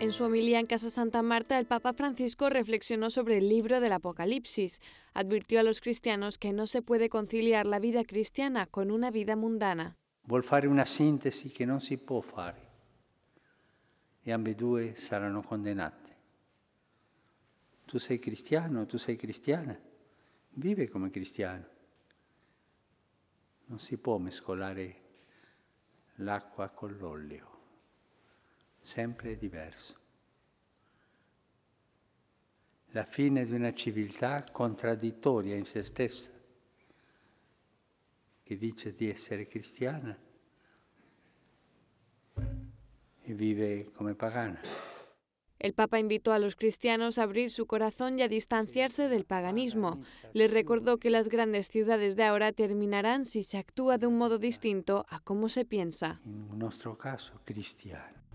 En su homilía en Casa Santa Marta, el Papa Francisco reflexionó sobre el libro del Apocalipsis. Advirtió a los cristianos que no se puede conciliar la vida cristiana con una vida mundana. a hacer una síntesis que no se puede fare e ambedue serán condenados. Tú eres cristiano, tú eres cristiana, vive como cristiano. Non si può mescolare l'acqua con l'olio sempre diverso. La fine de una civilidad contradictoria in sí misma, que dice di ser cristiana y e vive como pagana. El Papa invitó a los cristianos a abrir su corazón y a distanciarse del paganismo. Les recordó que las grandes ciudades de ahora terminarán si se actúa de un modo distinto a cómo se piensa. En nuestro caso, cristiano.